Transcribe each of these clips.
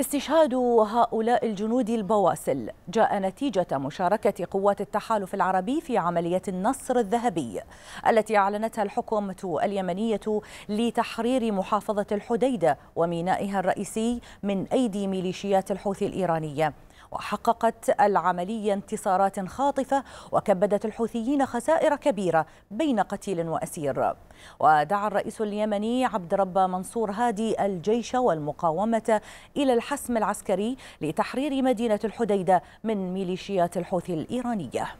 استشهاد هؤلاء الجنود البواسل جاء نتيجة مشاركة قوات التحالف العربي في عملية النصر الذهبي التي أعلنتها الحكومة اليمنية لتحرير محافظة الحديدة ومينائها الرئيسي من أيدي ميليشيات الحوثي الإيرانية وحققت العملية انتصارات خاطفة وكبدت الحوثيين خسائر كبيرة بين قتيل وأسير ودعا الرئيس اليمني عبد رب منصور هادي الجيش والمقاومة إلى الحسم العسكري لتحرير مدينة الحديدة من ميليشيات الحوثي الإيرانية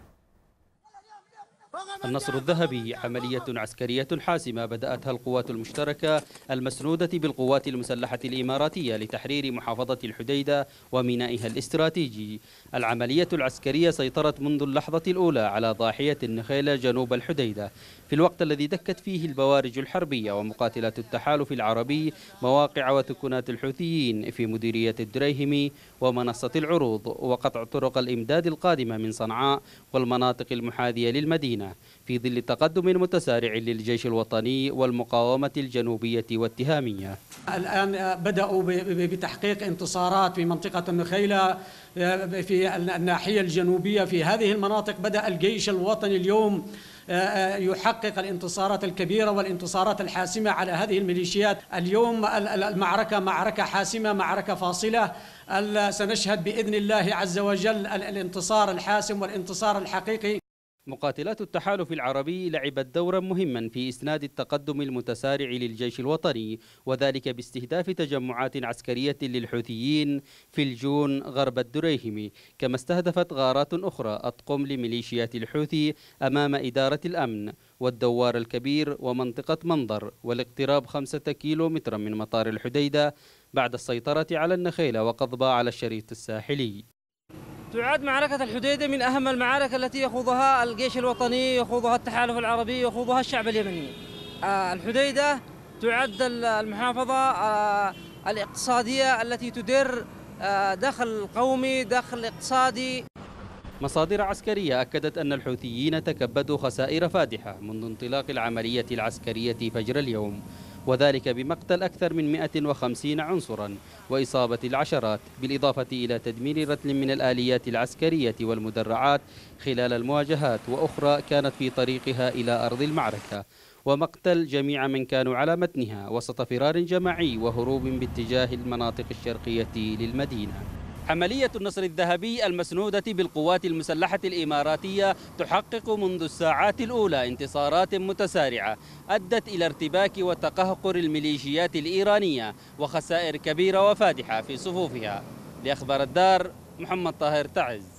النصر الذهبي عملية عسكرية حاسمة بدأتها القوات المشتركة المسنودة بالقوات المسلحة الإماراتية لتحرير محافظة الحديدة ومينائها الاستراتيجي العملية العسكرية سيطرت منذ اللحظة الأولى على ضاحية النخيلة جنوب الحديدة في الوقت الذي دكت فيه البوارج الحربية ومقاتلات التحالف العربي مواقع وتكونات الحوثيين في مديرية الدريهمي ومنصة العروض وقطع طرق الإمداد القادمة من صنعاء والمناطق المحاذية للمدينة في ظل تقدم متسارع للجيش الوطني والمقاومة الجنوبية والتهامية الآن بدأوا بتحقيق انتصارات في منطقة النخيلة آه، في الناحية الجنوبية في هذه المناطق بدأ الجيش الوطني اليوم آه، آه، يحقق الانتصارات الكبيرة والانتصارات الحاسمة على هذه الميليشيات اليوم المعركة معركة حاسمة معركة فاصلة سنشهد بإذن الله عز وجل الانتصار الحاسم والانتصار الحقيقي مقاتلات التحالف العربي لعبت دورا مهما في إسناد التقدم المتسارع للجيش الوطني وذلك باستهداف تجمعات عسكرية للحوثيين في الجون غرب الدريهم كما استهدفت غارات أخرى أطقم لميليشيات الحوثي أمام إدارة الأمن والدوار الكبير ومنطقة منظر والاقتراب خمسة كيلو مترا من مطار الحديدة بعد السيطرة على النخيلة وقضبة على الشريط الساحلي تعد معركة الحديدة من أهم المعارك التي يخوضها الجيش الوطني يخوضها التحالف العربي يخوضها الشعب اليمني آه، الحديدة تعد المحافظة آه، الاقتصادية التي تدر آه، دخل قومي دخل اقتصادي مصادر عسكرية أكدت أن الحوثيين تكبدوا خسائر فادحة منذ انطلاق العملية العسكرية فجر اليوم وذلك بمقتل أكثر من 150 عنصرا وإصابة العشرات بالإضافة إلى تدمير رتل من الآليات العسكرية والمدرعات خلال المواجهات وأخرى كانت في طريقها إلى أرض المعركة ومقتل جميع من كانوا على متنها وسط فرار جماعي وهروب باتجاه المناطق الشرقية للمدينة عملية النصر الذهبي المسنودة بالقوات المسلحة الإماراتية تحقق منذ الساعات الأولى انتصارات متسارعة أدت إلى ارتباك وتقهقر الميليشيات الإيرانية وخسائر كبيرة وفادحة في صفوفها لأخبار الدار محمد طاهر تعز